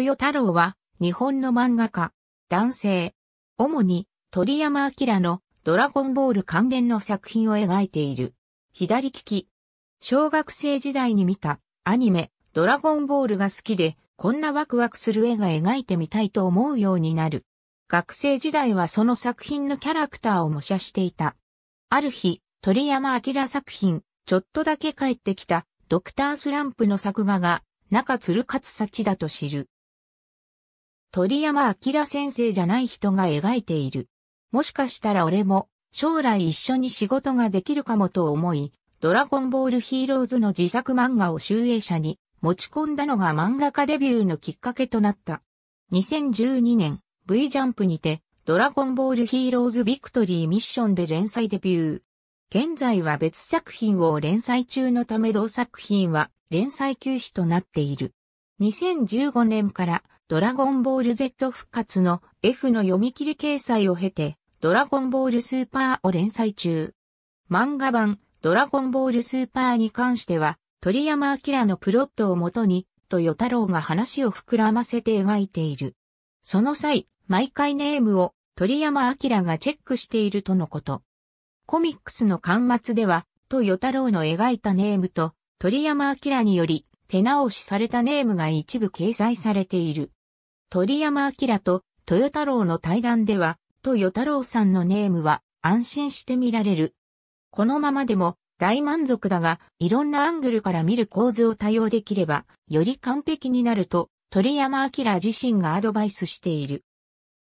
豊太郎は、日本の漫画家、男性、主に鳥山明のドラゴンボール関連の作品を描いている。左利き。小学生時代に見たアニメドラゴンボールが好きで、こんなワクワクする絵が描いてみたいと思うようになる。学生時代はその作品のキャラクターを模写していた。ある日、鳥山明作品、ちょっとだけ帰ってきた、ドクタースランプの作画が、中鶴勝幸だと知る。鳥山明先生じゃない人が描いている。もしかしたら俺も将来一緒に仕事ができるかもと思い、ドラゴンボールヒーローズの自作漫画を集英社に持ち込んだのが漫画家デビューのきっかけとなった。2012年 V ジャンプにてドラゴンボールヒーローズビクトリーミッションで連載デビュー。現在は別作品を連載中のため同作品は連載休止となっている。2015年からドラゴンボール Z 復活の F の読み切り掲載を経て、ドラゴンボールスーパーを連載中。漫画版、ドラゴンボールスーパーに関しては、鳥山明のプロットをもとに、と与太郎が話を膨らませて描いている。その際、毎回ネームを鳥山明がチェックしているとのこと。コミックスの端末では、と与太郎の描いたネームと、鳥山明により手直しされたネームが一部掲載されている。鳥山明と豊太郎の対談では、豊太郎さんのネームは安心して見られる。このままでも大満足だが、いろんなアングルから見る構図を多用できれば、より完璧になると、鳥山明自身がアドバイスしている。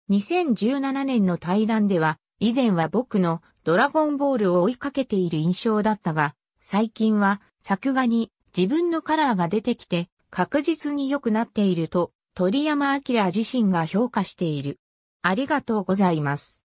2017年の対談では、以前は僕のドラゴンボールを追いかけている印象だったが、最近は作画に自分のカラーが出てきて確実に良くなっていると鳥山明自身が評価している。ありがとうございます。